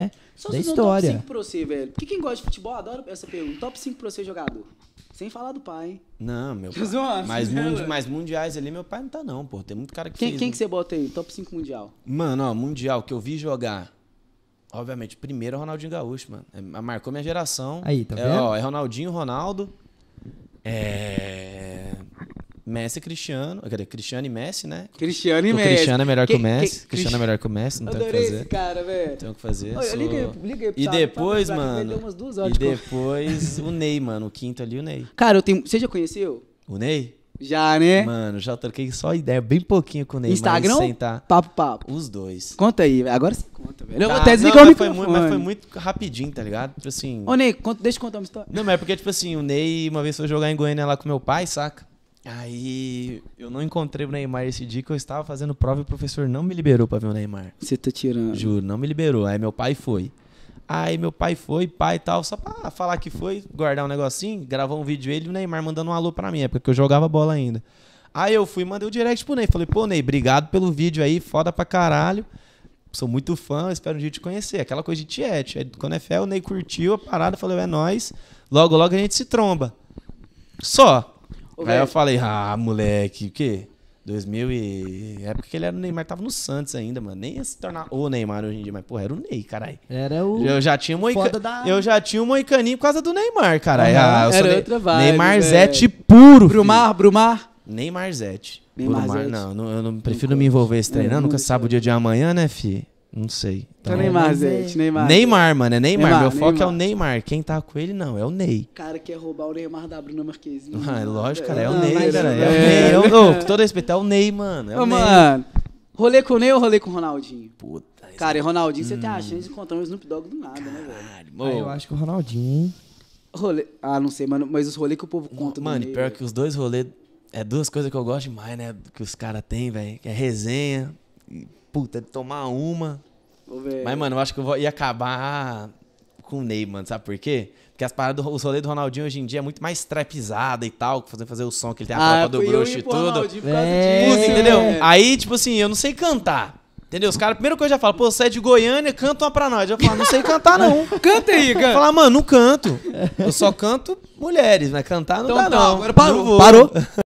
né? Só da história. top 5 pra você, velho. Porque quem gosta de futebol adora essa pergunta. Top 5 pra você jogador. Sem falar do pai, hein? Não, meu pai. mas, mundi, mas mundiais ali, meu pai não tá, não, pô. Tem muito cara que. Quem, fez, quem né? que você bota aí? Top 5 mundial. Mano, ó, mundial que eu vi jogar. Obviamente, primeiro é Ronaldinho Gaúcho, mano. É, marcou minha geração. Aí, tá vendo? É, ó, é Ronaldinho, Ronaldo. É. Messi e Cristiano. Quer dizer, Cristiano e Messi, né? Cristiano e o Messi. Cristiano é melhor que, que o Messi. Que, Cristiano é melhor que o Messi, não tem o que fazer. Esse cara, velho. Tem o que fazer. Olha, sou... liguei, liguei e depois, pra, pra mano. e de depois o Ney, mano. O quinto ali, o Ney. Cara, eu tenho. Você já conheceu? O Ney? Já, né? Mano, já troquei só ideia, bem pouquinho com o Ney. Instagram? Sentar... Tá- papo, papo. Os dois. Conta aí, agora você conta, velho. Eu tá, até desligar o microfone. Foi muito, mas foi muito rapidinho, tá ligado? Tipo assim. Ô, Ney, conta, deixa eu contar uma história. Não, mas é porque, tipo assim, o Ney uma vez foi jogar em Goiânia lá com meu pai, saca? Aí eu não encontrei o Neymar esse dia que eu estava fazendo prova e o professor não me liberou para ver o Neymar. Você tá tirando? Juro, não me liberou. Aí meu pai foi. Aí meu pai foi, pai e tal, só pra falar que foi, guardar um negocinho, gravar um vídeo ele e o Neymar mandando um alô pra mim, é porque eu jogava bola ainda. Aí eu fui mandei o um direct pro Ney. Falei, pô, Ney, obrigado pelo vídeo aí, foda pra caralho. Sou muito fã, espero um dia te conhecer. Aquela coisa de tiete. Aí, é, quando é fé, o Ney curtiu a parada, falou, é nós. Logo, logo a gente se tromba. Só. Ô, Aí eu falei, ah, moleque, o quê? 2000 e. Época que ele era o Neymar, tava no Santos ainda, mano. Nem ia se tornar o Neymar hoje em dia, mas, porra, era o Ney, caralho. Era o. Eu já tinha o Moica... da... Eu já tinha Moicaninho por causa do Neymar, caralho. Ah, era ne... outra vibe, Neymar Zete puro. Brumar, filho. Brumar. Neymar Zete. Neymar Brumar, Zete. não, não, eu não, prefiro não me envolver esse trem, Nunca sabe o dia de amanhã, né, fi? Não sei. Então, é o Neymar, gente. Neymar. Neymar, mano. É Neymar. Neymar Meu foco é o Neymar. Quem tá com ele, não. É o Ney. Cara, quer roubar o Neymar da Bruna Marquezine. Ah, é lógico, cara. É, é, é. é o Ney, cara. É, é o Ney. É o, com todo respeito, é o Ney, mano. É o Ô, Ney. Mano, rolê com o Ney ou rolê com o Ronaldinho? Puta. Cara, e é- Ronaldinho, hum. você tem a hum. chance de encontrar um Snoop Dogg do nada, né, velho? eu acho que o Ronaldinho, Rolê... Ah, não sei, mano. Mas os rolês que o povo conta Mano, do Ney, pior que os dois rolês... É duas coisas que eu gosto demais, né? Que os caras têm, velho. Que é resenha... E puta, tomar uma, Vou ver. Mas, mano, eu acho que eu vou, ia acabar com o Ney, mano. Sabe por quê? Porque as paradas, os rolês do Ronaldinho hoje em dia é muito mais trapizada e tal, fazendo fazer o som que ele tem a ah, copa do bruxo e tudo. É. Disso, né? entendeu? Aí, tipo assim, eu não sei cantar. Entendeu? Os caras, primeiro que eu já falo, pô, você é de Goiânia, canta uma pra nós. Eu falo, não sei cantar, não. canta aí, cara. falo, ah, mano, não canto. Eu só canto mulheres, né? Cantar não então, dá, tá, não. Agora parou. Não parou.